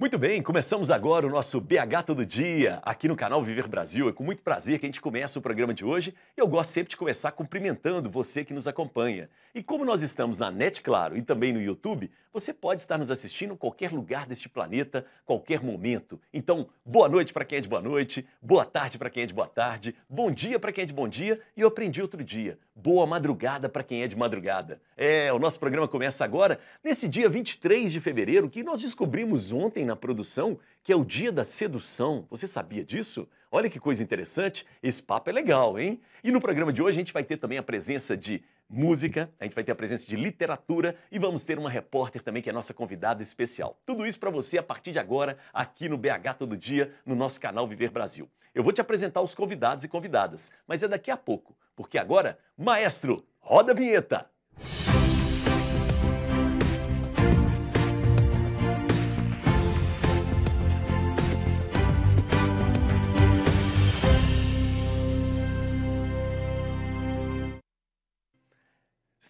Muito bem, começamos agora o nosso BH Todo Dia, aqui no canal Viver Brasil. É com muito prazer que a gente começa o programa de hoje. Eu gosto sempre de começar cumprimentando você que nos acompanha. E como nós estamos na Net Claro e também no YouTube, você pode estar nos assistindo em qualquer lugar deste planeta, qualquer momento. Então, boa noite para quem é de boa noite, boa tarde para quem é de boa tarde, bom dia para quem é de bom dia e eu aprendi outro dia, boa madrugada para quem é de madrugada. É, o nosso programa começa agora, nesse dia 23 de fevereiro, que nós descobrimos ontem na produção que é o dia da sedução. Você sabia disso? Olha que coisa interessante, esse papo é legal, hein? E no programa de hoje a gente vai ter também a presença de música, a gente vai ter a presença de literatura e vamos ter uma repórter também que é nossa convidada especial. Tudo isso para você a partir de agora aqui no BH Todo Dia, no nosso canal Viver Brasil. Eu vou te apresentar os convidados e convidadas, mas é daqui a pouco, porque agora, maestro, roda a vinheta!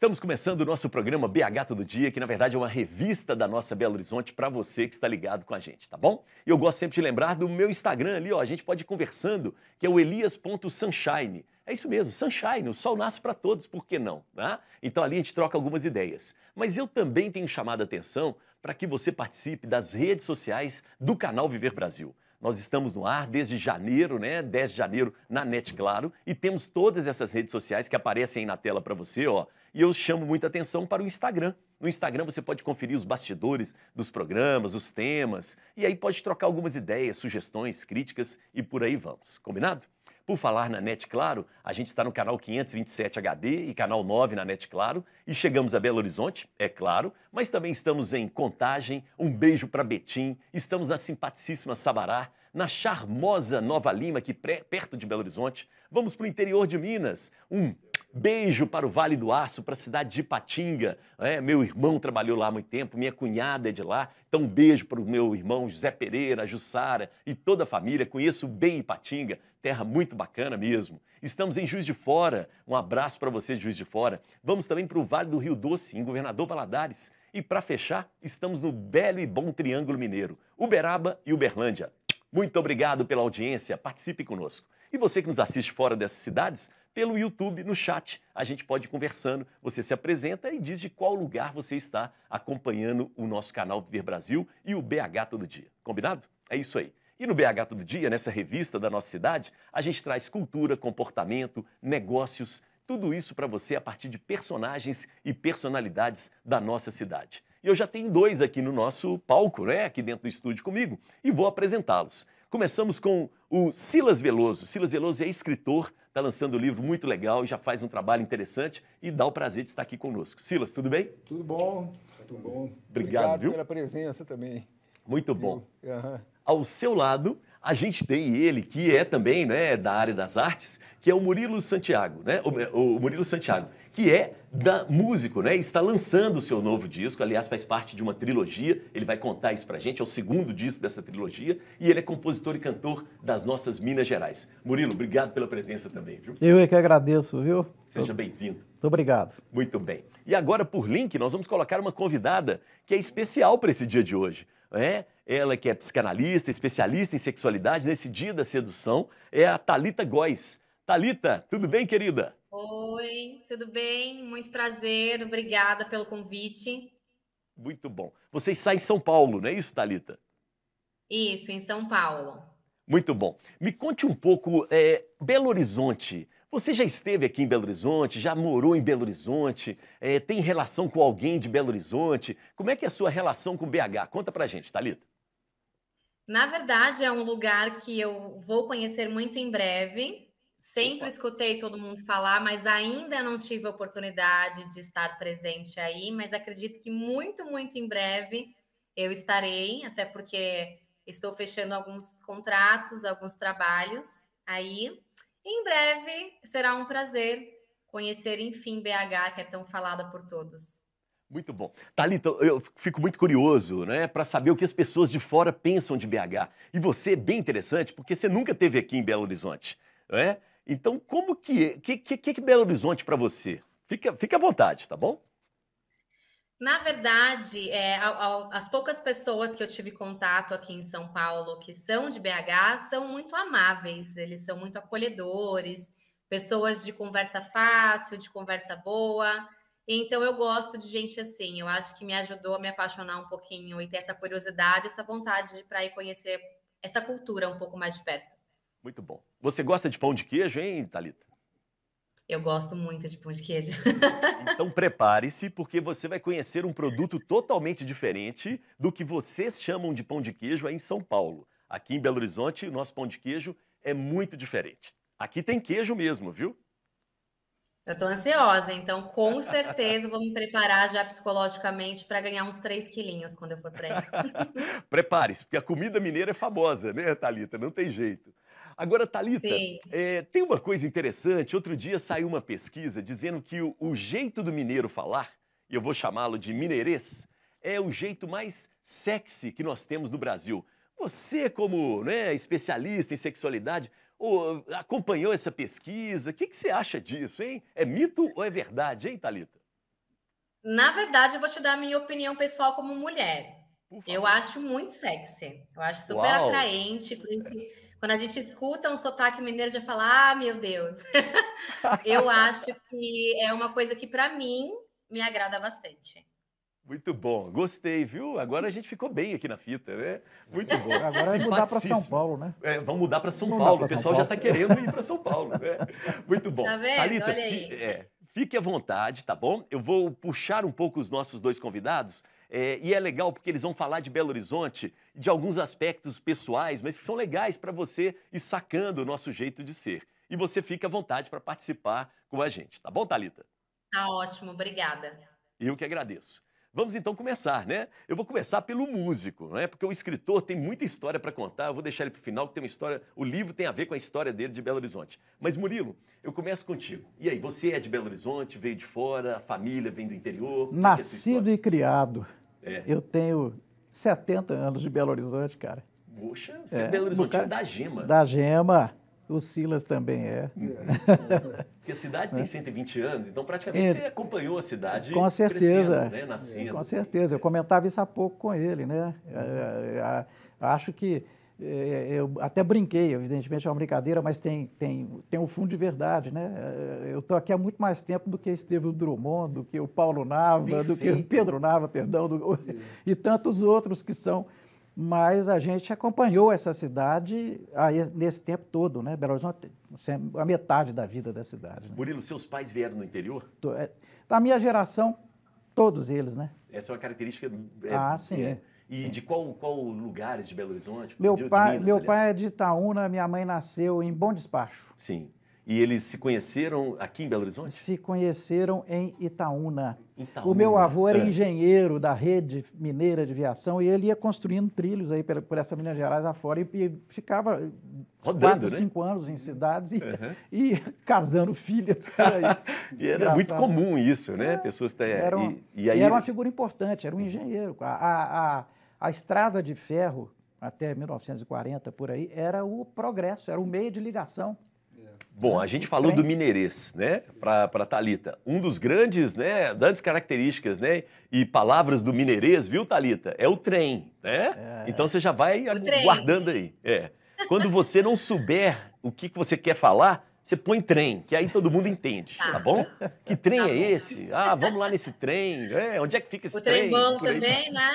Estamos começando o nosso programa BH Todo Dia, que na verdade é uma revista da nossa Belo Horizonte para você que está ligado com a gente, tá bom? E eu gosto sempre de lembrar do meu Instagram ali, ó, a gente pode ir conversando, que é o elias.sunshine. É isso mesmo, sunshine, o sol nasce para todos, por que não? Tá? Então ali a gente troca algumas ideias. Mas eu também tenho chamado a atenção para que você participe das redes sociais do canal Viver Brasil. Nós estamos no ar desde janeiro, né? 10 de janeiro na Net Claro e temos todas essas redes sociais que aparecem aí na tela para você, ó. E eu chamo muita atenção para o Instagram. No Instagram você pode conferir os bastidores dos programas, os temas e aí pode trocar algumas ideias, sugestões, críticas e por aí vamos. Combinado? Por falar na NET Claro, a gente está no canal 527 HD e canal 9 na NET Claro e chegamos a Belo Horizonte, é claro, mas também estamos em Contagem, um beijo para Betim, estamos na simpaticíssima Sabará, na charmosa Nova Lima, que perto de Belo Horizonte. Vamos para o interior de Minas. Um beijo para o Vale do Aço, para a cidade de Patinga. É, meu irmão trabalhou lá há muito tempo, minha cunhada é de lá. Então, um beijo para o meu irmão José Pereira, Jussara e toda a família. Conheço bem Patinga terra muito bacana mesmo. Estamos em Juiz de Fora, um abraço para você de Juiz de Fora. Vamos também para o Vale do Rio Doce, em Governador Valadares. E para fechar, estamos no belo e bom Triângulo Mineiro, Uberaba e Uberlândia. Muito obrigado pela audiência, participe conosco. E você que nos assiste fora dessas cidades, pelo YouTube, no chat, a gente pode ir conversando, você se apresenta e diz de qual lugar você está acompanhando o nosso canal Viver Brasil e o BH Todo Dia. Combinado? É isso aí. E no BH Todo Dia, nessa revista da nossa cidade, a gente traz cultura, comportamento, negócios, tudo isso para você a partir de personagens e personalidades da nossa cidade. E eu já tenho dois aqui no nosso palco, né? Aqui dentro do estúdio comigo, e vou apresentá-los. Começamos com o Silas Veloso. Silas Veloso é escritor, está lançando um livro muito legal, e já faz um trabalho interessante e dá o prazer de estar aqui conosco. Silas, tudo bem? Tudo bom. Tudo bom. Obrigado, Obrigado viu? pela presença também. Muito bom. Ao seu lado, a gente tem ele, que é também né, da área das artes, que é o Murilo Santiago, né? O, o Murilo Santiago, que é da músico, né? Está lançando o seu novo disco, aliás, faz parte de uma trilogia. Ele vai contar isso pra gente, é o segundo disco dessa trilogia, e ele é compositor e cantor das nossas Minas Gerais. Murilo, obrigado pela presença também, viu? Eu é que agradeço, viu? Seja bem-vindo. Muito obrigado. Muito bem. E agora, por link, nós vamos colocar uma convidada que é especial para esse dia de hoje. É, né? Ela que é psicanalista, especialista em sexualidade, nesse dia da sedução, é a Talita Góes. Talita, tudo bem, querida? Oi, tudo bem? Muito prazer, obrigada pelo convite. Muito bom. Vocês saem em São Paulo, não é isso, Talita? Isso, em São Paulo. Muito bom. Me conte um pouco, é, Belo Horizonte. Você já esteve aqui em Belo Horizonte? Já morou em Belo Horizonte? É, tem relação com alguém de Belo Horizonte? Como é que é a sua relação com BH? Conta pra gente, Thalita. Na verdade, é um lugar que eu vou conhecer muito em breve. Sempre Opa. escutei todo mundo falar, mas ainda não tive a oportunidade de estar presente aí. Mas acredito que muito, muito em breve eu estarei, até porque estou fechando alguns contratos, alguns trabalhos aí. Em breve será um prazer conhecer, enfim, BH, que é tão falada por todos. Muito bom. Thalita, eu fico muito curioso, né, para saber o que as pessoas de fora pensam de BH. E você é bem interessante, porque você nunca esteve aqui em Belo Horizonte, né? Então, como que é, que que, que Belo Horizonte para você? Fica, fica à vontade, tá bom? Na verdade, é, ao, ao, as poucas pessoas que eu tive contato aqui em São Paulo que são de BH são muito amáveis, eles são muito acolhedores, pessoas de conversa fácil, de conversa boa. Então eu gosto de gente assim. Eu acho que me ajudou a me apaixonar um pouquinho e ter essa curiosidade, essa vontade para ir conhecer essa cultura um pouco mais de perto. Muito bom. Você gosta de pão de queijo, hein, Thalita? Eu gosto muito de pão de queijo. então prepare-se, porque você vai conhecer um produto totalmente diferente do que vocês chamam de pão de queijo aí em São Paulo. Aqui em Belo Horizonte, o nosso pão de queijo é muito diferente. Aqui tem queijo mesmo, viu? Eu tô ansiosa, então com certeza vou me preparar já psicologicamente para ganhar uns 3 quilinhos quando eu for para Prepare-se, porque a comida mineira é famosa, né, Thalita? Não tem jeito. Agora, Thalita, é, tem uma coisa interessante. Outro dia saiu uma pesquisa dizendo que o, o jeito do mineiro falar, e eu vou chamá-lo de mineirês, é o jeito mais sexy que nós temos no Brasil. Você, como né, especialista em sexualidade, acompanhou essa pesquisa? O que, que você acha disso, hein? É mito ou é verdade, hein, Thalita? Na verdade, eu vou te dar a minha opinião pessoal como mulher. Eu acho muito sexy. Eu acho super Uau. atraente. quando a gente escuta um sotaque mineiro, já fala: ah, meu Deus. eu acho que é uma coisa que, para mim, me agrada bastante. Muito bom, gostei, viu? Agora a gente ficou bem aqui na fita, né? Muito bom. Agora vai mudar para São Paulo, né? É, vamos mudar para São Paulo. o pessoal já está querendo ir para São Paulo, né? Muito bom. Tá vendo? Thalita, Olha aí. é, fique à vontade, tá bom? Eu vou puxar um pouco os nossos dois convidados. É, e é legal porque eles vão falar de Belo Horizonte, de alguns aspectos pessoais, mas que são legais para você ir sacando o nosso jeito de ser. E você fica à vontade para participar com a gente, tá bom, Thalita? Tá ótimo, obrigada. Eu que agradeço. Vamos então começar, né? Eu vou começar pelo músico, não é? Porque o escritor tem muita história para contar, eu vou deixar ele para o final, que tem uma história, o livro tem a ver com a história dele de Belo Horizonte. Mas, Murilo, eu começo contigo. E aí, você é de Belo Horizonte, veio de fora, a família vem do interior? É é Nascido é e criado. É. Eu tenho 70 anos de Belo Horizonte, cara. Poxa, você é, é Belo Horizonte cara, da Gema. Da Gema. O Silas também é. é. Porque a cidade tem 120 né? anos, então praticamente é, você acompanhou a cidade com certeza, né? Nascendo, é, com assim. certeza. Assim. Eu comentava isso há pouco com ele, né? É, acho que eu até brinquei, evidentemente é uma brincadeira, mas tem, tem, tem um fundo de verdade, né? Eu estou aqui há muito mais tempo do que esteve o Drummond, do que o Paulo Nava, Perfeito. do que o Pedro Nava, perdão, do, e tantos outros que são mas a gente acompanhou essa cidade aí nesse tempo todo, né? Belo Horizonte, assim, a metade da vida da cidade. Né? Murilo, seus pais vieram do interior? É, da minha geração, todos eles, né? Essa é uma característica. É, ah, sim. É. E sim. de qual, qual lugares de Belo Horizonte? Meu, de, pai, de Minas, meu pai é de Itaúna, minha mãe nasceu em Bom Despacho. Sim. E eles se conheceram aqui em Belo Horizonte? Se conheceram em Itaúna. Itaúna. O meu avô era é. engenheiro da rede mineira de viação e ele ia construindo trilhos aí por, essa Minas Gerais afora e, e ficava Rodando, quatro, né? cinco anos em cidades e, uhum. e casando filhas por aí. e era Engraçado. muito comum isso, né? É, Pessoas ter, era uma, e, e aí... era uma figura importante, era um engenheiro. a, a, a, a estrada de ferro até 1940 por aí, era o progresso, era o meio de ligação Bom, ah, a gente falou do mineirês, né, para Talita. Um dos grandes, né, grandes características, né, e palavras do mineirês, viu, Talita? É o trem, né? É. Então você já vai guardando trem. aí. É. Quando você não souber o que, que você quer falar, você põe trem, que aí todo mundo entende, tá, tá bom? Que trem tá é bom. esse? Ah, vamos lá nesse trem. É, onde é que fica esse o trem? O trem bom também, né?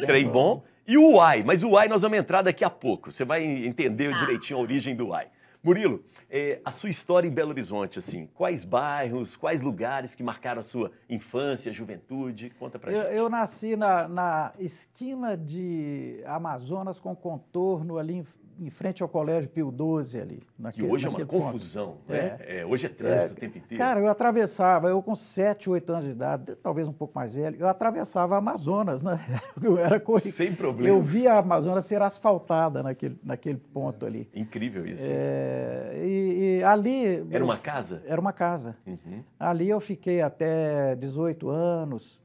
trem bom. E o uai, mas o uai nós vamos entrar daqui a pouco. Você vai entender tá. direitinho a origem do uai. Murilo, é, a sua história em Belo Horizonte, assim, quais bairros, quais lugares que marcaram a sua infância, juventude? Conta pra eu, gente. Eu nasci na, na esquina de Amazonas com contorno ali em frente ao Colégio Pio XII ali. Naquele, que hoje é uma confusão, né? É. É, hoje é trânsito é, o tempo inteiro. Cara, eu atravessava, eu com 7, 8 anos de idade, talvez um pouco mais velho, eu atravessava a Amazonas, né? Eu era corrido. Sem problema. Eu via a Amazonas ser asfaltada naquele, naquele ponto ali. Incrível isso. É, e, e, ali... Era uma casa? Era uma casa. Uhum. Ali eu fiquei até 18 anos,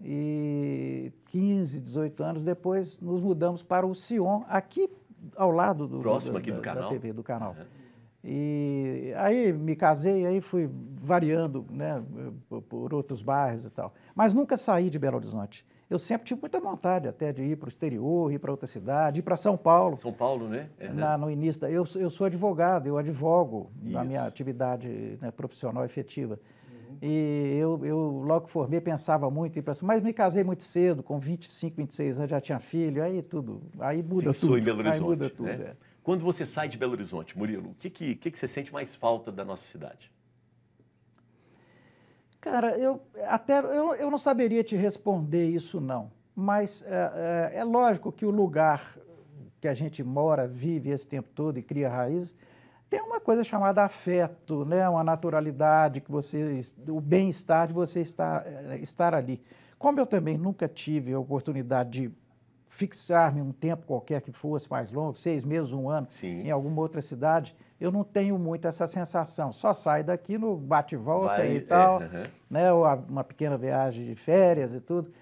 e 15, 18 anos depois nos mudamos para o Sion, aqui ao lado do, Próximo do, aqui do da, canal. da TV, do canal. Uhum. E aí me casei, aí fui variando né, por, por outros bairros e tal. Mas nunca saí de Belo Horizonte. Eu sempre tive muita vontade até de ir para o exterior, ir para outra cidade, ir para São Paulo. São Paulo, né? na, no início, da, eu, eu sou advogado, eu advogo Isso. na minha atividade né, profissional efetiva. E eu eu logo que formei pensava muito em ir para mas me casei muito cedo, com 25, 26 anos já tinha filho, aí tudo, aí muda Fixou tudo. Em Belo Horizonte, aí muda tudo. Né? É. Quando você sai de Belo Horizonte, Murilo, o que, que, que, que você sente mais falta da nossa cidade? Cara, eu até eu, eu não saberia te responder isso não, mas é, é, é lógico que o lugar que a gente mora, vive esse tempo todo e cria raízes tem uma coisa chamada afeto, né? uma naturalidade, que você, o bem-estar de você estar, eh, estar ali. Como eu também nunca tive a oportunidade de fixar-me um tempo qualquer que fosse mais longo, seis meses, um ano, Sim. em alguma outra cidade, eu não tenho muito essa sensação. Só saio daqui no bate-volta e tal, é, né? ou uma pequena viagem de férias e tudo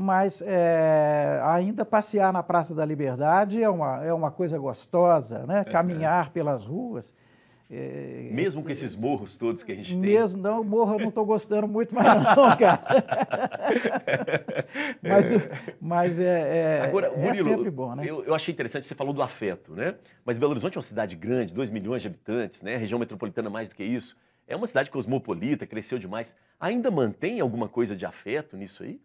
mas é, ainda passear na Praça da Liberdade é uma, é uma coisa gostosa, né? É, é. Caminhar pelas ruas. É, mesmo com esses morros todos que a gente mesmo, tem. Mesmo, não, morro eu não estou gostando muito mais não, cara. É. mas mas é, é, Agora, Murilo, é sempre bom, né? Eu, eu, achei interessante, você falou do afeto, né? Mas Belo Horizonte é uma cidade grande, 2 milhões de habitantes, né? Região metropolitana mais do que isso. É uma cidade cosmopolita, cresceu demais. Ainda mantém alguma coisa de afeto nisso aí?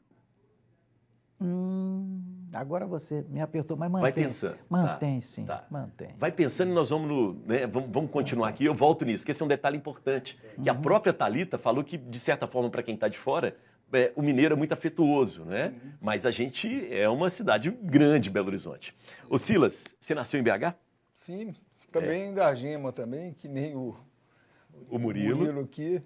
Hum, agora você me apertou, mas mantém. Vai pensando. Tá, mantém, tá, sim. Tá. Mantém. Vai pensando e nós vamos, no, né, vamos, vamos, continuar aqui. Eu volto nisso, que esse é um detalhe importante. Que uhum. a própria Talita falou que, de certa forma, para quem está de fora, é, o mineiro é muito afetuoso, né? Uhum. Mas a gente é uma cidade grande, Belo Horizonte. o Silas, você nasceu em BH? Sim, também é. da Gema também, que nem o, o Murilo. Murilo aqui.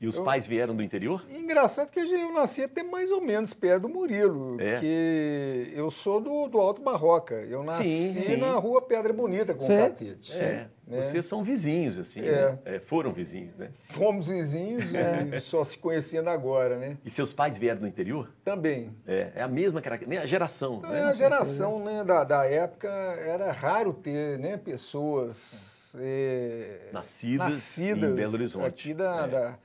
E os eu... pais vieram do interior? Engraçado que eu nasci até mais ou menos perto do Murilo, é. porque eu sou do, do Alto Barroca. Eu nasci sim, sim. na rua Pedra Bonita com sim. catete. É. Né? Vocês são vizinhos, assim, é. Né? É, foram vizinhos, né? Fomos vizinhos é. e só se conhecendo agora, né? E seus pais vieram do interior? Também. É, é a mesma característica, a geração, então, né? É a geração né, da, da época era raro ter né, pessoas... Nascidas, nascidas em Belo Horizonte. Aqui da, da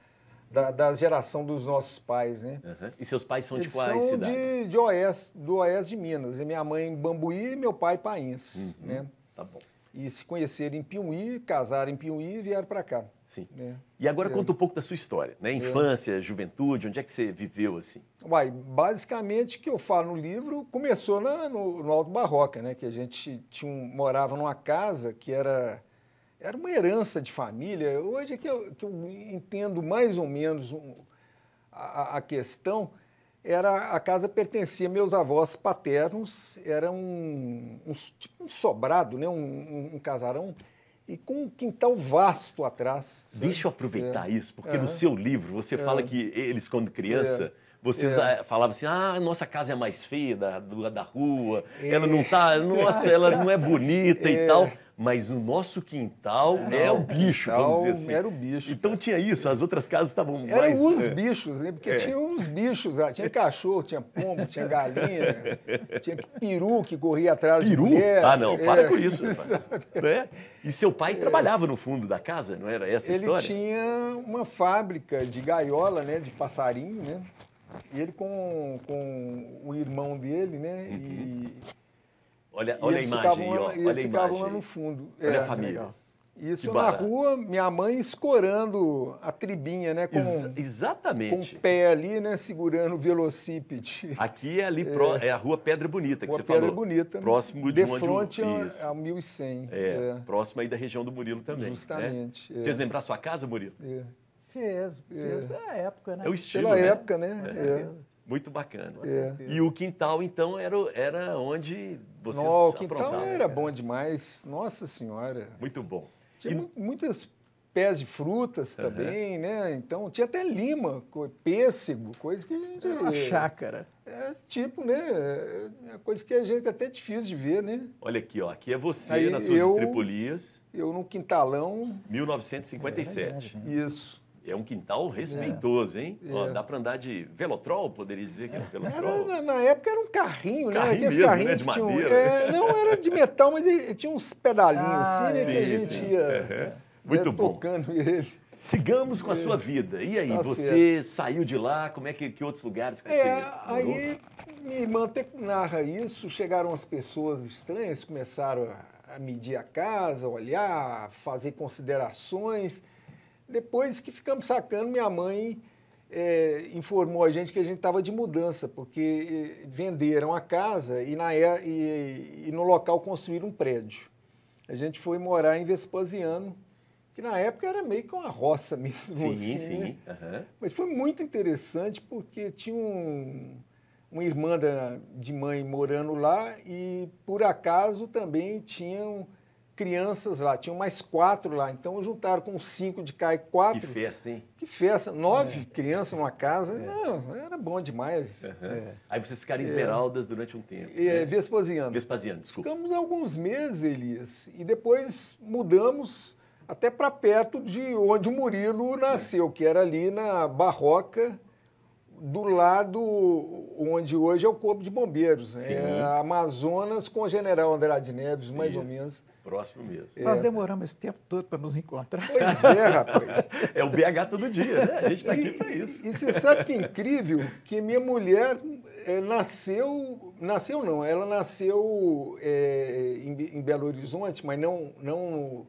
da, da geração dos nossos pais, né? Uhum. E seus pais são Eles de quais são cidades? De, de Oeste, do Oeste de Minas. E minha mãe em Bambuí e meu pai Paense, uhum. né? Tá bom. E se conheceram em Piuí, casaram em Piuí e vieram para cá. Sim. Né? E agora é. conta um pouco da sua história, né? É. Infância, é. juventude, onde é que você viveu assim? Uai, basicamente, que eu falo no livro, começou na, no, no Alto Barroca, né? Que a gente tinha um, morava numa casa que era era uma herança de família. Hoje é que eu, que eu entendo mais ou menos a, a questão era a casa pertencia meus avós paternos, era um, um, tipo um sobrado, né? Um, um, casarão e com um quintal vasto atrás. Deixa eu aproveitar é. isso, porque é. no seu livro você é. fala que eles quando criança é. Vocês é. Ah, falavam assim, ah, nossa casa é mais feia da, da rua, é. ela não tá, nossa, ela não é bonita é. e tal. Mas o nosso quintal é, o bicho, vamos dizer assim. Era o bicho. Então tinha isso, as outras casas estavam mais Eram mais... os é. bichos, né? Porque é. tinha uns bichos lá, ah, tinha cachorro, tinha pombo, tinha galinha, tinha peru que corria atrás peru? de mulher. Ah, não, para é. com isso. Né? E seu pai trabalhava no fundo da casa, não era essa a história? Ele tinha uma fábrica de gaiola, né, de passarinho, né? E ele com, com o irmão dele, né? E, uhum. olha, olha e a imagem olha eles a ficavam imagem. lá no fundo. Olha é, a família. Legal. Isso na rua, minha mãe escorando a tribinha, né? Com, Ex exatamente. Com o pé ali, né? Segurando o velocípede. Aqui é ali, é. pro, é, a rua Pedra Bonita, que você Pedra falou. Bonita. Né? Próximo de, de onde... fronte o, isso. a, a 1100. É, é, próximo aí da região do Murilo também. Né? Justamente. Né? Fez lembrar sua casa, Murilo? É. Fez, fez é. pela é época, né? É o estilo, Pela né? época, né? É. Muito bacana. E o quintal, então, era, era onde vocês Não, o quintal né? era bom demais. Nossa Senhora. Muito bom. Tinha e... muitas pés de frutas uhum. também, né? Então tinha até lima, pêssego, coisa que a gente. É uma chácara. É tipo, né? É, é coisa que a gente é até difícil de ver, né? Olha aqui, ó. Aqui é você Aí, nas suas eu, estripulias. Eu no quintalão. 1957. É, é, Isso. É um quintal é. respeitoso, hein? É. Ó, dá para andar de velotrol, poderia dizer que era um velotrol? Era, na, época era um carrinho, né? Carrinho Aqueles mesmo, né? carrinhos né? De madeira. é, não, era de metal, mas ele, tinha uns pedalinhos ah, assim, sim, né, que a gente sim. ia, é. Muito bom. ele. Sigamos com a sua é. vida. E aí, tá você certo. saiu de lá? Como é que, que outros lugares que é, você Aí, minha irmã até narra isso. Chegaram as pessoas estranhas, começaram a medir a casa, olhar, fazer considerações. Depois que ficamos sacando, minha mãe é, informou a gente que a gente estava de mudança, porque é, venderam a casa e, na, e, e no local construíram um prédio. A gente foi morar em Vespasiano, que na época era meio que uma roça mesmo. Sim, assim, sim. Né? Uhum. Mas foi muito interessante porque tinha um, uma irmã da, de mãe morando lá e, por acaso, também tinham crianças lá, tinham mais quatro lá, então juntaram com cinco de cá e quatro. Que festa, hein? Que festa, nove é. crianças numa casa, é. não, era bom demais. Uhum. É. Aí vocês ficaram é. esmeraldas durante um tempo. É, né? Vespasiano. Vespasiano, desculpa. Ficamos alguns meses, Elias, e depois mudamos até para perto de onde o Murilo é. nasceu, que era ali na Barroca, do lado onde hoje é o Corpo de Bombeiros, né? Amazonas com o General Andrade Neves, mais Isso. ou menos. Próximo mesmo. É. Nós demoramos esse tempo todo para nos encontrar. Pois é, rapaz. é o BH todo dia, né? A gente está aqui para isso. E você sabe que é incrível que minha mulher é, nasceu. Nasceu não, ela nasceu é, em, em, Belo Horizonte, mas não, não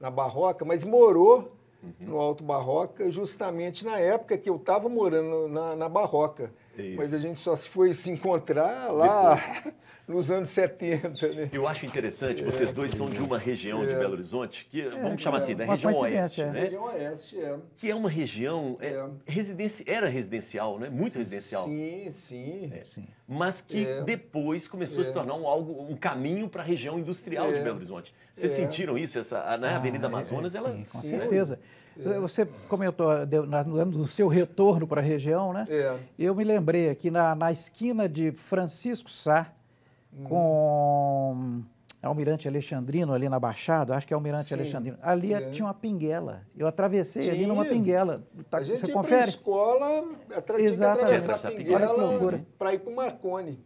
na Barroca, mas morou uhum. no Alto Barroca justamente na época que eu estava morando na, na Barroca. Isso. Mas a gente só se foi se encontrar lá Depois. nos anos 70, né? Eu acho interessante, vocês é. dois são de uma região de é. Belo Horizonte, que é, vamos chamar assim, da região oeste, né? Região oeste, é. Que é uma região, residência era residencial, né? Muito sim, residencial. Sim, sim. sim. Mas que depois começou a se tornar um, algo, um caminho para a região industrial de Belo Horizonte. Vocês sentiram isso? Essa, na né? Avenida ah, Amazonas, ela... Sim, com certeza. É. Você comentou ah, no seu retorno para a região, né? É. Eu me lembrei aqui na, na esquina de Francisco Sá, hum. com Almirante Alexandrino ali na Baixada, acho que é Almirante Sim. Alexandrino. Ali é. tinha uma pinguela. Eu atravessei ali numa pinguela. Tá, a gente você confere? escola, atra... Exatamente. tinha que pinguela para é ir para o Marconi.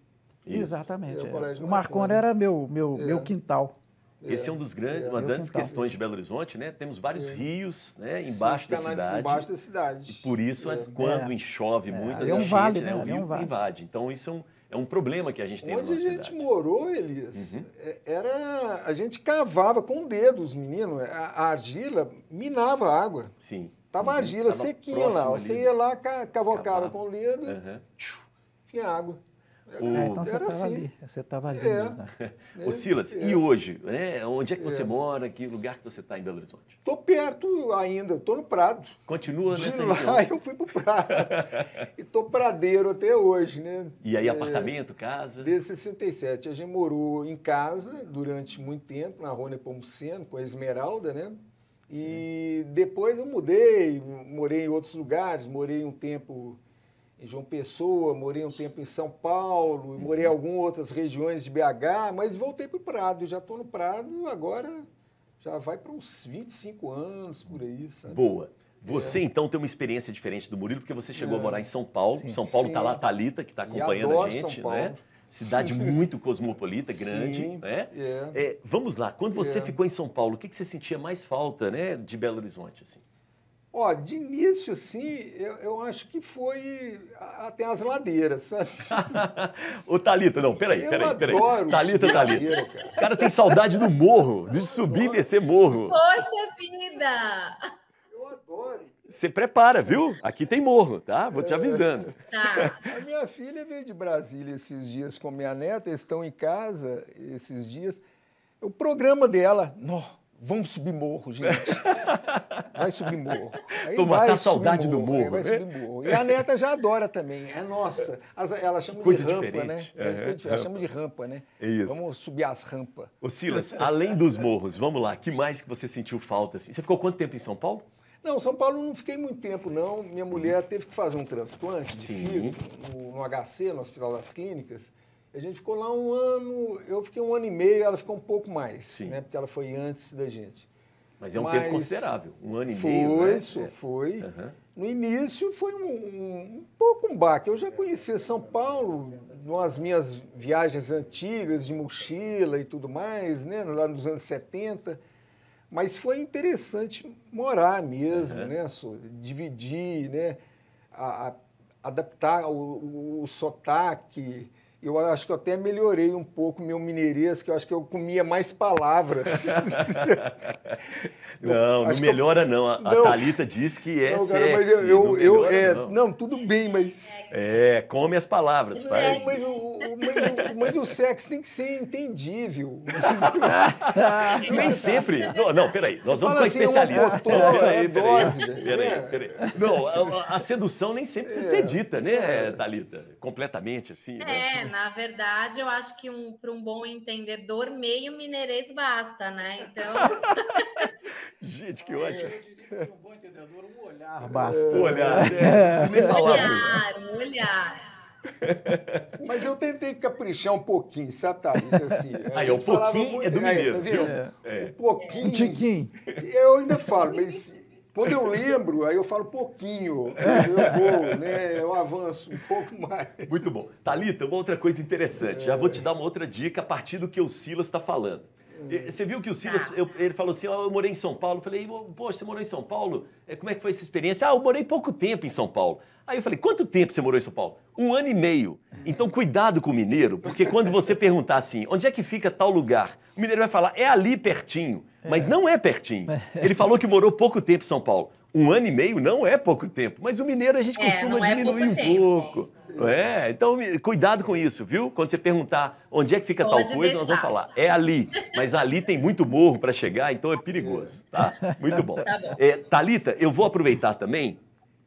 Isso. Exatamente. É, o, é. o Marconi, era meu, meu, é. meu quintal. É, Esse é, um dos é, grandes, é, uma das grandes quintal. questões de Belo Horizonte, né? Temos vários é. rios, né? Embaixo da, tá cidade, embaixo da cidade. E por isso, as, é. quando enchove muito, é um gente, vale, né? né? o rio um vale. invade. Então isso é um, é um problema que a gente tem Onde na nossa cidade. Onde a gente morou, Elias, uhum. era a gente cavava com o dedo os meninos, a, argila minava a água. Sim. Tava uhum. argila Tava sequinha lá, ali. você ia lá, cavocava cavava com o dedo, uhum. tinha água. O... É, é, então você estava assim. ali, você estava ali. É. Mesmo, né? O é, Silas, é. e hoje? Né? Onde é que você é. mora? Que lugar que você está em Belo Horizonte? Estou perto ainda, estou no Prado. Continua De nessa lá, região? eu fui para o Prado. e estou pradeiro até hoje, né? E aí, apartamento, casa? Desde 67. A gente morou em casa durante muito tempo, na Rony Pomuceno, com a Esmeralda, né? E hum. depois eu mudei, morei em outros lugares, morei um tempo em João Pessoa, morei um tempo em São Paulo, morei em algumas outras regiões de BH, mas voltei para o Prado. Já estou no Prado agora já vai para uns 25 anos por aí, sabe? Boa. Você é. então tem uma experiência diferente do Murilo, porque você chegou é. a morar em São Paulo. Sim, São Paulo está lá, Talita, que está acompanhando a gente, né? Cidade muito cosmopolita, grande, sim, né? É. é vamos lá, quando você é. ficou em São Paulo, o que, que você sentia mais falta, né, de Belo Horizonte, assim? Ó, de início, assim, eu, eu acho que foi até as ladeiras, sabe? o Talita, não, peraí, eu peraí, peraí. Adoro Talita, Talita. Cara. O cara tem saudade do morro, de subir e descer morro. Poxa vida! Eu adoro. Você prepara, viu? Aqui tem morro, tá? Vou te é. avisando. Tá. A minha filha veio de Brasília esses dias com minha neta, eles estão em casa esses dias. O programa dela, nossa Vamos subir morro, gente. Vai subir morro. Aí Tô vai tá subir saudade morro, do morro. Vai né? subir morro. E a neta já adora também. É nossa. ela chama Coisa de rampa, diferente. né? É, é, ela chama de rampa, né? Isso. Vamos subir as rampas. Ô Silas, além dos morros, vamos lá. que mais que você sentiu falta? Assim? Você ficou quanto tempo em São Paulo? Não, São Paulo não fiquei muito tempo, não. Minha mulher teve que fazer um transplante de fígado no, no HC, no Hospital das Clínicas. A gente ficou lá um ano, eu fiquei um ano e meio, ela ficou um pouco mais, Sim. né? Porque ela foi antes da gente. Mas é um Mas tempo considerável, um ano e foi, meio, né? Foi, é. foi. Uhum. No início foi um, um, um, pouco um baque. Eu já conhecia São Paulo nas minhas viagens antigas de mochila e tudo mais, né? Lá nos anos 70. Mas foi interessante morar mesmo, uhum. né? Dividir, né? A, a adaptar o, o, o sotaque, eu acho que eu até melhorei um pouco meu mineirês, que eu acho que eu comia mais palavras. eu, não, não melhora eu... não. A, A Thalita diz que é não, cara, sexy. Mas eu, eu, não, melhora, é, não. não, tudo bem, mas... É, come as palavras. Não, é, mas o, mas o sexo tem que ser entendível. Nem sempre. Não, não peraí. Nós Você vamos com a assim, é especialista. Motor, é peraí, peraí, peraí, né? peraí, peraí. Não, a, a, sedução nem sempre precisa ser é. dita, né, Thalita? Completamente, assim. Né? É, na verdade, eu acho que um, para um bom entendedor, meio mineirês basta, né? Então. Gente, que ótimo. Um bom entendedor, um olhar basta. Um olhar, né? Um olhar, um olhar. Mas eu tentei caprichar um pouquinho, satanita, assim. Aí, o pouquinho muito, é do é, mineiro. Né, tá é. Um é. pouquinho. Um tiquinho. Eu ainda falo, mas quando eu lembro, aí eu falo pouquinho, eu vou, né? Eu avanço um pouco mais. Muito bom. Talita, uma outra coisa interessante. É. Já vou te dar uma outra dica a partir do que o Silas está falando. Você viu que o Silas, tá. eu, ele falou assim, oh, eu morei em São Paulo. Eu falei, poxa, você morou em São Paulo? É, como é que foi essa experiência? Ah, eu morei pouco tempo em São Paulo. Aí eu falei, quanto tempo você morou em São Paulo? Um ano e meio. Então cuidado com o mineiro, porque quando você perguntar assim, onde é que fica tal lugar? O mineiro vai falar, é ali pertinho. Mas é. não é pertinho. Ele falou que morou pouco tempo em São Paulo. Um ano e meio não é pouco tempo, mas o mineiro a gente é, costuma diminuir é um pouco. É, então cuidado com isso, viu? Quando você perguntar onde é que fica Pode tal coisa, deixar. nós vamos falar. É ali. Mas ali tem muito morro para chegar, então é perigoso, tá? Muito bom. Tá bom. É, Thalita, eu vou aproveitar também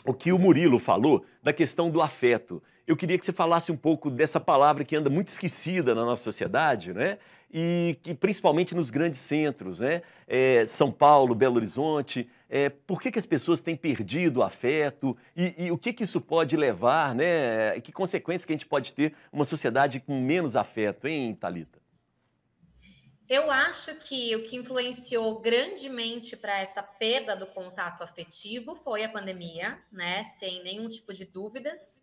o que o Murilo falou da questão do afeto. Eu queria que você falasse um pouco dessa palavra que anda muito esquecida na nossa sociedade, né? e que principalmente nos grandes centros, né? É, São Paulo, Belo Horizonte. É, por que, que as pessoas têm perdido o afeto e, e o que, que isso pode levar, né? que consequências que a gente pode ter uma sociedade com menos afeto, hein, Talita? Eu acho que o que influenciou grandemente para essa perda do contato afetivo foi a pandemia, né? Sem nenhum tipo de dúvidas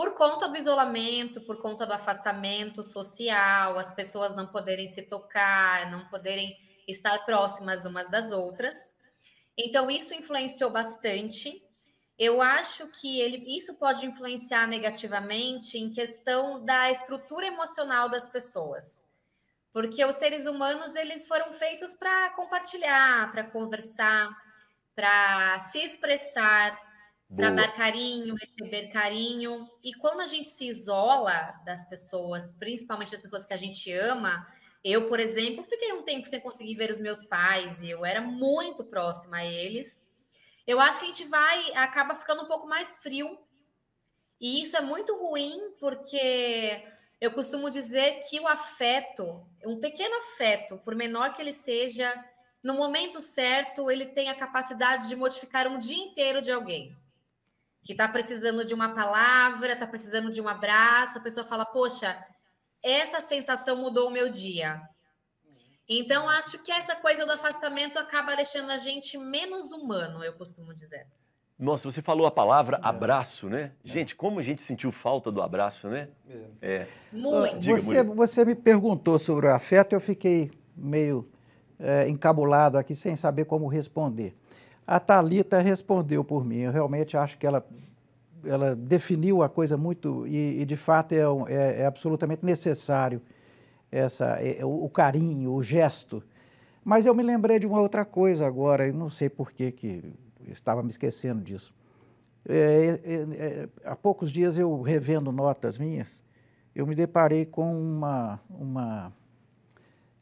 por conta do isolamento, por conta do afastamento social, as pessoas não poderem se tocar, não poderem estar próximas umas das outras. Então isso influenciou bastante. Eu acho que ele, isso pode influenciar negativamente em questão da estrutura emocional das pessoas. Porque os seres humanos eles foram feitos para compartilhar, para conversar, para se expressar, para dar carinho, receber carinho. E quando a gente se isola das pessoas, principalmente das pessoas que a gente ama, eu, por exemplo, fiquei um tempo sem conseguir ver os meus pais, eu era muito próxima a eles. Eu acho que a gente vai acaba ficando um pouco mais frio. E isso é muito ruim, porque eu costumo dizer que o afeto, um pequeno afeto, por menor que ele seja, no momento certo, ele tem a capacidade de modificar um dia inteiro de alguém que está precisando de uma palavra, está precisando de um abraço, a pessoa fala, poxa, essa sensação mudou o meu dia. Então, acho que essa coisa do afastamento acaba deixando a gente menos humano, eu costumo dizer. Nossa, você falou a palavra é. abraço, né? É. Gente, como a gente sentiu falta do abraço, né? É. é. Muito. Diga, você, você, me perguntou sobre o afeto, eu fiquei meio é, encabulado aqui, sem saber como responder. A Talita respondeu por mim. Eu realmente acho que ela, ela definiu a coisa muito e, e de fato é, é, é, absolutamente necessário essa é, é, o, o, carinho, o gesto. Mas eu me lembrei de uma outra coisa agora e não sei por que que estava me esquecendo disso. É, é, há poucos dias eu revendo notas minhas, eu me deparei com uma uma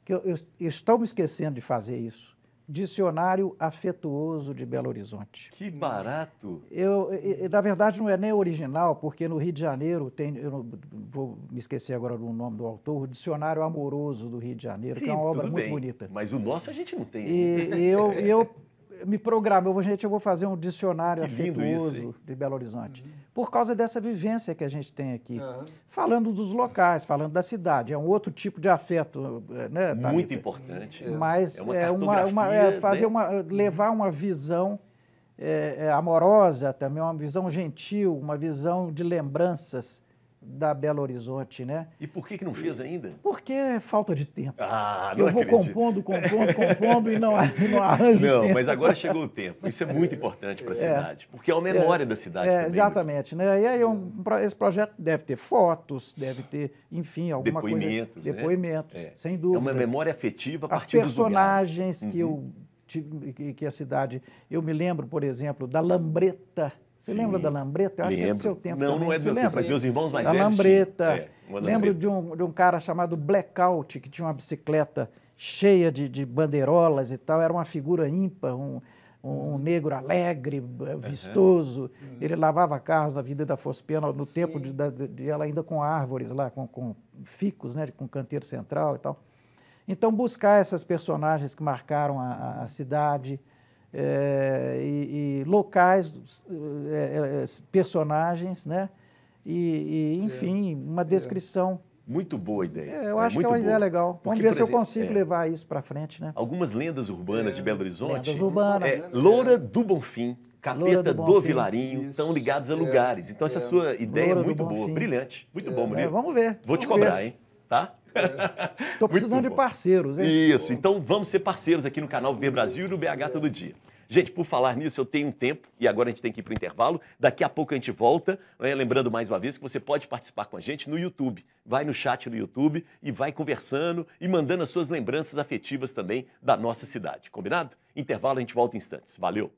que eu, eu, eu estou me esquecendo de fazer isso Dicionário Afetuoso de Belo Horizonte. Que barato! Eu, e, na verdade, não é nem original, porque no Rio de Janeiro tem, eu não, vou me esquecer agora do nome do autor, o Dicionário Amoroso do Rio de Janeiro, Sim, que é uma obra bem, muito bonita. Mas o nosso a gente não tem. e eu, eu me programei, eu, gente, eu vou fazer um dicionário que afetuoso de Belo Horizonte, uhum. por causa dessa vivência que a gente tem aqui. Uhum. Falando dos locais, falando da cidade, é um outro tipo de afeto. Eh, né, Muito importante. É. Mas é uma, é uma, é uma é fazer né? uma, uhum. levar uma visão é, amorosa também, uma visão gentil, uma visão de lembranças da Belo Horizonte, né? E por que, que não fez ainda? Porque é falta de tempo. Ah, não Eu vou acredito. compondo, compondo, compondo e não, não arranjo Não, tempo. mas agora chegou o tempo. Isso é muito importante para a é. cidade, porque é uma é. memória é, da cidade é, também. Né? Exatamente, né? E aí é um, esse projeto deve ter fotos, deve ter, enfim, alguma depoimentos, coisa. Né? Depoimentos, é. sem dúvida. É uma memória afetiva a partir As personagens que uhum. eu que a cidade. Eu me lembro, por exemplo, da Lambreta, você Sim. lembra da Lambreta? Eu acho lembro. que é do seu tempo. Não, também. não é do meu tempo, mas meus irmãos mais da velhos. Lambreta. É, Lambreta. Lembro de um, de um cara chamado Blackout, que tinha uma bicicleta cheia de, de bandeirolas e tal, era uma figura ímpar, um, um hum. negro alegre, uhum. vistoso. Uhum. Ele lavava carros na vida da Fospena, no Sim. tempo de, de, de, ela ainda com árvores lá, com, com ficos, né, com canteiro central e tal. Então, buscar essas personagens que marcaram a, a cidade, é, e, e, locais, é, é, personagens, né? E, e enfim, uma descrição. Muito boa ideia. É, eu é, acho que é uma boa. ideia legal. Porque, Vamos ver se eu consigo é, levar isso para frente, né? Algumas lendas urbanas de Belo Horizonte. Lendas urbanas. É, né? Loura do Bonfim, Capeta do, Bonfim, do, Vilarinho, estão ligados a lugares. Então essa sua ideia Loura é muito boa, brilhante. Muito bom, Murilo. Vamos ver. Vou Vamos te cobrar, ver. hein? Tá? Estou é. precisando de parceiros, hein? Isso, então vamos ser parceiros aqui no canal Ver Brasil e no BH Todo Dia. Gente, por falar nisso, eu tenho um tempo e agora a gente tem que ir para o intervalo. Daqui a pouco a gente volta. Né? Lembrando mais uma vez que você pode participar com a gente no YouTube. Vai no chat no YouTube e vai conversando e mandando as suas lembranças afetivas também da nossa cidade. Combinado? Intervalo, a gente volta em instantes. Valeu!